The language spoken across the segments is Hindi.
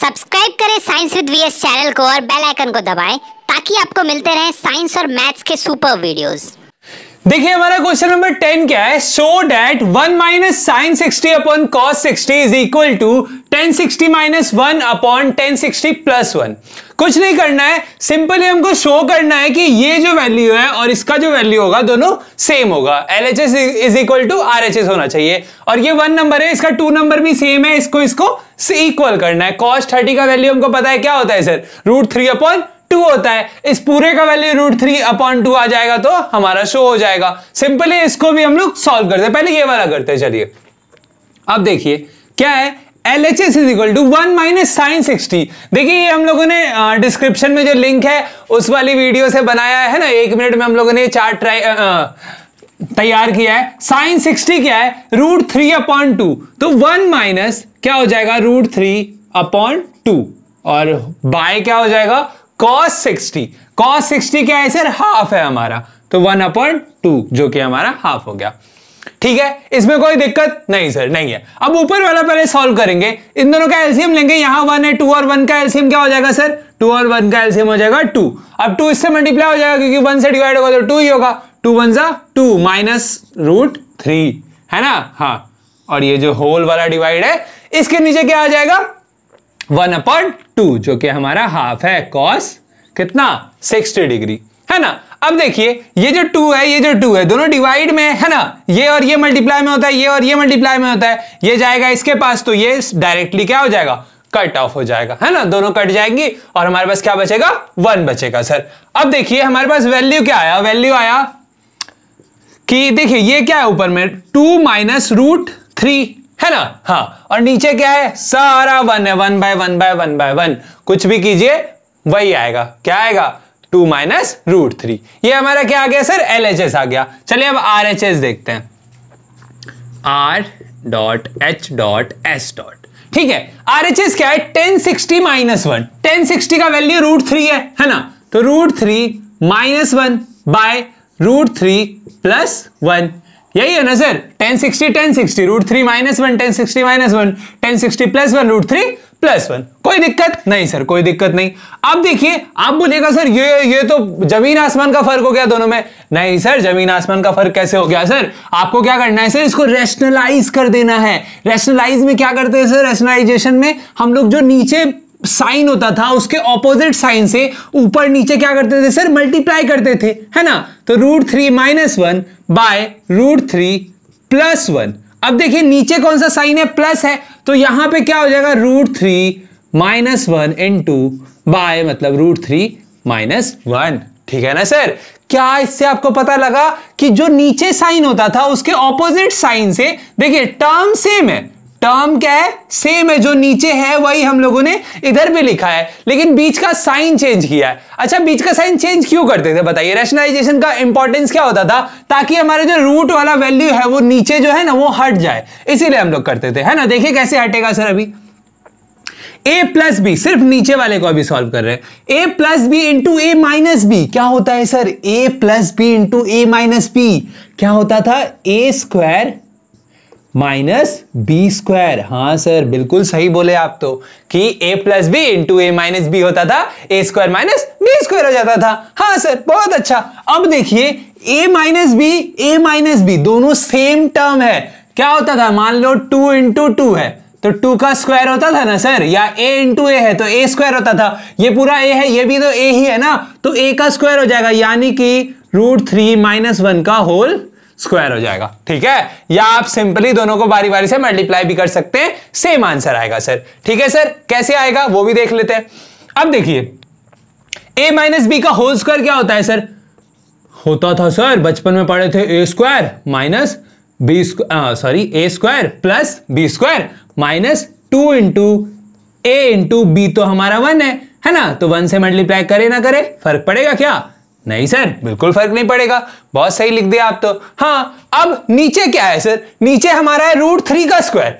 सब्सक्राइब करें साइंस विद वीएस चैनल को और बेल आइकन को दबाएं ताकि आपको मिलते रहें साइंस और मैथ्स के सुपर वीडियोस देखिए हमारा क्वेश्चन नंबर टेन क्या है so that one minus sine sixty upon cos sixty is equal to tan sixty minus one upon tan sixty plus one कुछ नहीं करना है सिंपली हमको शो करना है कि ये जो वैल्यू है और इसका जो वैल्यू होगा दोनों सेम होगा L H S is equal to R H S होना चाहिए और ये वन नंबर है इसका टू नंबर भी सेम है इसको इसको इक्वल करना है कॉस्ट थर्टी का वैल्यू हमको पता है क्या होता है sir root three upon two होता है इस पूरे का value root three upon two आ जाएगा तो हमारा शो हो जाएगा सिंपली इसको भी हम लोग सॉल्व करते हैं पहले ये वाला करते हैं चलिए अब देखिए क्या है L H S is equal to one minus sine sixty देखिए ये हम लोगों ने डिस्क्रिप्शन में जो लिंक है उस वाली वीडियो से बनाया है ना एक मिनट में हम लोगों ने चार्ट ट्राई तैयार किया है साइन सिक्सटी क्या है रूट थ्री अपॉन टू तो वन माइनस क्या हो जाएगा रूट थ्री अपॉन टू और बाय क्या हो जाएगा कॉस सिक्सटी कॉस सिक्सटी क्या है सर हाफ है हमारा तो वन अपॉन टू जो कि हमारा हाफ हो गया ठीक है इसमें कोई दिक्कत नहीं सर नहीं है अब ऊपर वाला पहले सॉल्व करेंगे इन दोनों का एल्सियम लेंगे यहां वन है टू और वन का एल्सियम क्या हो जाएगा सर टू और वन का एल्सियम हो जाएगा टू अब टू इससे मल्टीप्लाई हो जाएगा क्योंकि वन से डिवाइड होगा तो टू ही होगा टू वन सा टू माइनस रूट थ्री है ना हाँ और ये जो होल वाला डिवाइड है इसके नीचे क्या आ जाएगा वन अपॉन टू जो कि हमारा हाफ है कॉस कितना सिक्सटी डिग्री है ना अब देखिए ये जो टू है ये जो टू है दोनों डिवाइड में है ना ये और ये मल्टीप्लाई में होता है ये और ये मल्टीप्लाई में होता है ये जाएगा इसके पास तो ये डायरेक्टली क्या हो जाएगा कट ऑफ हो जाएगा है ना दोनों कट जाएंगी और हमारे पास क्या बचेगा वन बचेगा सर अब देखिए हमारे पास वैल्यू क्या आया वैल्यू आया कि देखिए ये क्या है ऊपर में टू माइनस रूट थ्री है ना हाँ और नीचे क्या है सारा वन है one by one by one by one कुछ भी कीजिए वही आएगा क्या आएगा टू माइनस रूट थ्री ये हमारा क्या आ गया सर एल एच एस आ गया चलिए अब आर एच एस देखते हैं R dot H dot S dot ठीक है आर एच एस क्या है tan sixty minus one tan sixty का वैल्यू रूट थ्री है है ना तो root three minus one by root three plus one यही है ना sir tan sixty tan sixty root three minus one tan sixty minus one tan sixty plus one root three plus one कोई दिक्कत नहीं सर कोई दिक्कत नहीं अब देखिए आप बोलेगा सर ये ये तो जमीन आसमान का फर्क हो गया दोनों में नहीं सर जमीन आसमान का फर्क कैसे हो गया सर आपको क्या करना है सर इसको रेशनलाइज कर देना है रेशनलाइज में क्या करते हैं सर रेशनलाइजेशन में हम लोग जो नीचे साइन होता था उसके ऑपोजिट साइन से ऊपर नीचे क्या करते थे सर मल्टीप्लाई करते थे है ना तो root three minus one by root three plus one अब देखिए नीचे कौन सा साइन है प्लस है तो यहां पे क्या हो जाएगा root three minus one into by मतलब रूट थ्री माइनस वन ठीक है ना सर क्या इससे आपको पता लगा कि जो नीचे साइन होता था उसके ऑपोजिट साइन से देखिए टर्म सेम है टर्म क्या है सेम है जो नीचे है वही हम लोगों ने इधर भी लिखा है लेकिन बीच का साइन चेंज किया है अच्छा बीच का साइन चेंज क्यों करते थे बताइए रैशनलाइजेशन का इंपॉर्टेंस क्या होता था ताकि हमारे जो रूट वाला वैल्यू है वो नीचे जो है ना वो हट जाए इसीलिए हम लोग करते थे है ना देखिए कैसे हटेगा सर अभी ए प्लस बी सिर्फ नीचे वाले को अभी सॉल्व कर रहे हैं A plus B into A minus B क्या होता है sir A plus B into A minus B क्या होता था A square minus B square हाँ सर बिल्कुल सही बोले आप तो कि A plus B into A minus B होता था A square minus B square हो जाता था हाँ सर बहुत अच्छा अब देखिए A minus B A minus B दोनों सेम टर्म है क्या होता था मान लो टू इंटू टू है तो टू का स्क्वायर होता था ना सर या ए इंटू ए है तो ए स्क्वायर होता था ये पूरा ए है ये भी तो ए ही है ना तो ए का स्क्वायर हो जाएगा यानी कि रूट थ्री माइनस वन का होल स्क्वायर हो जाएगा ठीक है या आप सिंपली दोनों को बारी बारी से मल्टीप्लाई भी कर सकते हैं सेम आंसर आएगा सर ठीक है सर कैसे आएगा वो भी देख लेते हैं अब देखिए ए माइनस बी का होल स्क्वायर क्या होता है सर होता था सर बचपन में पढ़े थे A square minus B sorry A square plus B square minus two into A into B तो हमारा वन है है ना तो वन से मल्टीप्लाई करे ना करे फर्क पड़ेगा क्या नहीं सर बिल्कुल फर्क नहीं पड़ेगा बहुत सही लिख दिया आप तो हाँ अब नीचे क्या है सर नीचे हमारा है रूट थ्री का स्क्वायर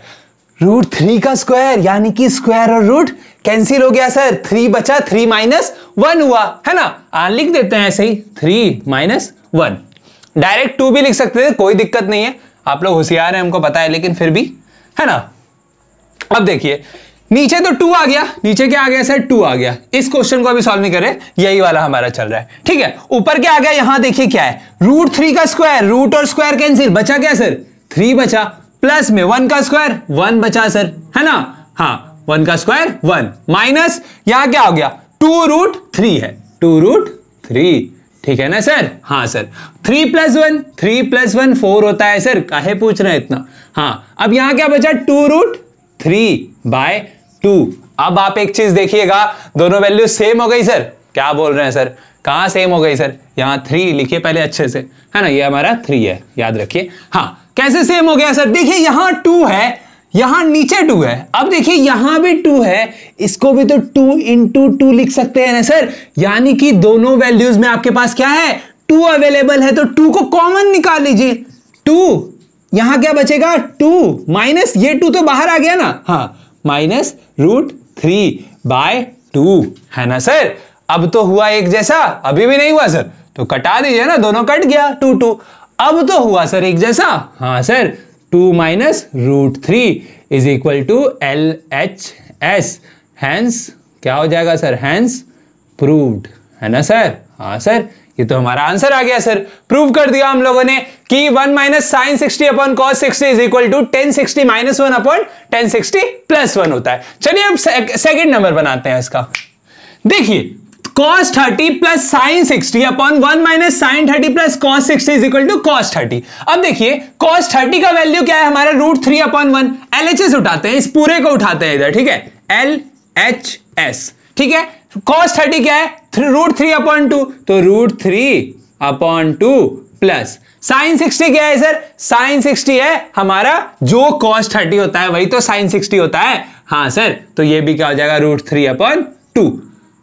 रूट थ्री का स्क्वायर यानी कि स्क्वायर और रूट कैंसिल हो गया सर थ्री बचा थ्री माइनस वन हुआ है ना आ हाँ, लिख देते हैं ऐसे ही three minus one direct two भी लिख सकते थे कोई दिक्कत नहीं है आप लोग होशियार हैं हमको पता है लेकिन फिर भी है ना अब देखिए नीचे तो टू आ गया नीचे क्या आ गया सर टू आ गया इस क्वेश्चन को अभी सॉल्व नहीं करें यही वाला हमारा चल रहा है ठीक है ऊपर क्या आ गया यहां देखिए क्या है रूट थ्री का स्क्वायर रूट और स्क्वायर कैंसिल बचा क्या सर थ्री बचा प्लस में वन का स्क्वायर वन बचा सर है ना हाँ वन का स्क्वायर वन माइनस यहां क्या हो गया टू रूट थ्री है टू रूट थ्री ठीक है ना सर हाँ sir three plus one three plus one four होता है सर काहे पूछ रहे हैं इतना हाँ अब यहां क्या बचा two root three by two अब आप एक चीज देखिएगा दोनों वैल्यू सेम हो गई सर क्या बोल रहे हैं सर कहा सेम हो गई सर यहाँ थ्री लिखिए पहले अच्छे से है ना ये हमारा थ्री है याद रखिए हाँ कैसे सेम हो गया सर देखिए यहां टू है यहां नीचे टू है अब देखिए यहां भी टू है इसको भी तो टू इंटू टू लिख सकते हैं ना सर यानी कि दोनों वैल्यूज में आपके पास क्या है टू अवेलेबल है तो टू को कॉमन निकाल लीजिए टू यहां क्या बचेगा टू माइनस ये टू तो बाहर आ गया ना हाँ minus root three by two है ना सर अब तो हुआ एक जैसा अभी भी नहीं हुआ सर तो कटा दीजिए ना दोनों कट गया टू टू अब तो हुआ सर एक जैसा हाँ sir two minus root three is equal to L H S hence क्या हो जाएगा सर हैंस प्रूव्ड है ना सर हाँ सर ये तो हमारा आंसर आ गया सर प्रूव कर दिया हम लोगों ने कि 1 minus sine sixty upon cos sixty is equal to tan sixty minus one upon tan sixty plus one होता है चलिए अब सेकेंड नंबर बनाते हैं इसका देखिए cos 30 plus sine sixty upon one minus sine thirty plus cos sixty is equal to cos thirty अब देखिए cos 30 का वैल्यू क्या है हमारा root three upon one L H S उठाते हैं इस पूरे को उठाते हैं इधर ठीक है एल एच एस ठीक है cos 30 क्या है three root three upon two तो root three upon two plus sine sixty क्या है सर साइन सिक्सटी है हमारा जो कॉस थर्टी होता है वही तो साइन सिक्सटी होता है हाँ सर तो ये भी क्या हो जाएगा root three upon two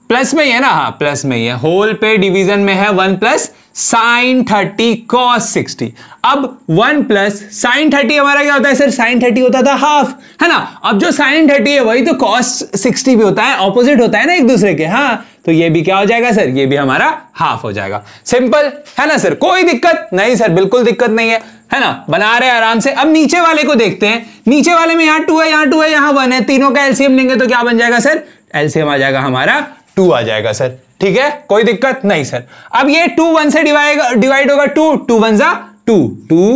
plus में ही है ना हाँ प्लस में ही है होल पे डिवीजन में है one plus sine thirty cos sixty अब वन प्लस साइन थर्टी हमारा क्या होता है सर साइन थर्टी होता था हाफ है ना अब जो साइन थर्टी है वही तो कॉस सिक्सटी भी होता है ऑपोजिट होता है ना एक दूसरे के हाँ तो ये भी क्या हो जाएगा सर ये भी हमारा हाफ हो जाएगा सिंपल है ना सर कोई दिक्कत नहीं सर बिल्कुल दिक्कत नहीं है है ना बना रहे आराम से अब नीचे वाले को देखते हैं नीचे वाले में यहां टू है यहां टू है यहां वन है तीनों का एलसीएम लेंगे तो क्या बन जाएगा सर एलसीएम आ जाएगा हमारा टू आ जाएगा सर ठीक है कोई दिक्कत नहीं सर अब ये टू वन से डिवाइड होगा टू टू वन सा टू टू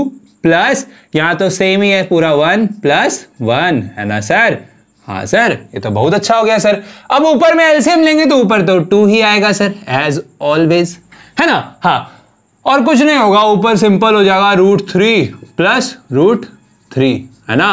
प्लस यहां तो सेम ही है पूरा वन प्लस वन है ना सर हाँ सर ये तो बहुत अच्छा हो गया सर अब ऊपर में एलसीएम लेंगे तो ऊपर तो टू ही आएगा सर एज ऑलवेज है ना हाँ और कुछ नहीं होगा ऊपर सिंपल हो जाएगा root three plus root three है ना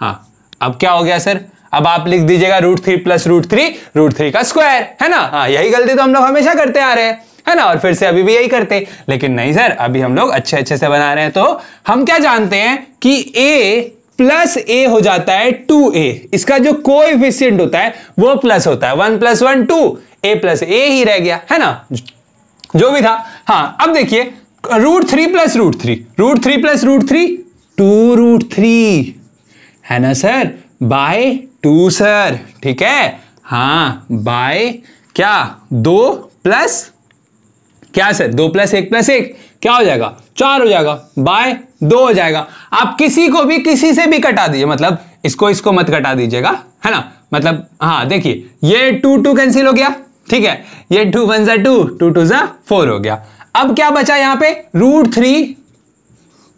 हाँ अब क्या हो गया सर अब आप लिख दीजिएगा root three plus root three root three का स्क्वायर है ना हाँ यही गलती तो हम लोग हमेशा करते आ रहे हैं है ना और फिर से अभी भी यही करते लेकिन नहीं सर अभी हम लोग अच्छे अच्छे से बना रहे हैं तो हम क्या जानते हैं कि ए प्लस ए हो जाता है टू ए इसका जो कोएफिशिएंट होता है वो प्लस होता है one plus one two A plus A ही रह गया है ना जो भी था हाँ अब देखिए root three plus root three root three plus root three two root three है ना सर बाय टू सर ठीक है हाँ बाय क्या दो प्लस क्या सर दो प्लस एक प्लस एक क्या हो जाएगा चार हो जाएगा बाय दो हो जाएगा आप किसी को भी किसी से भी कटा दीजिए मतलब इसको इसको मत कटा दीजिएगा है ना मतलब हाँ देखिए ये टू टू कैंसिल हो गया ठीक है ये टू वन जा टू टू टू जा फोर हो गया अब क्या बचा यहां पे रूट थ्री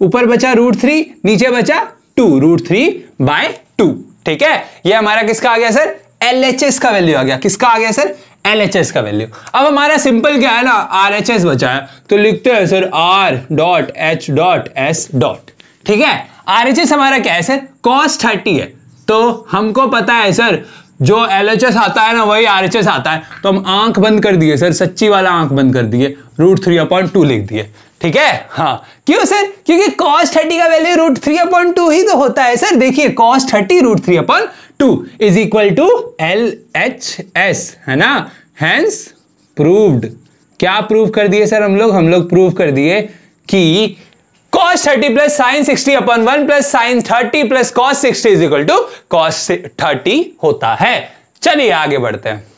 ऊपर बचा रूट थ्री नीचे बचा two root three by two ठीक है ये हमारा किसका आ गया सर एल एच एस का वैल्यू आ गया किसका आ गया सर एल एच एस का वैल्यू अब हमारा सिंपल क्या है ना आर एच एस बचा है तो लिखते हैं sir R dot H dot S dot ठीक है आर एच एस हमारा क्या है सर कॉस थर्टी है तो हमको पता है सर जो एल एच एस आता है ना वही आर एच एस आता है तो हम आंख बंद कर दिए सर सच्ची वाला आंख बंद कर दिए रूट थ्री अपॉइंट टू लिख दिए ठीक है हाँ क्यों सर क्योंकि कॉस थर्टी का value root three upon two ही तो होता है सर देखिए cos thirty root three upon two is equal to L H S है ना हैंस प्रूव्ड क्या प्रूव कर दिए सर हम लोग हम लोग प्रूव कर दिए कि cos 30 plus sine 60 upon 1 plus sine 30 plus cos 60 is equal to cos 30 होता है चलिए आगे बढ़ते हैं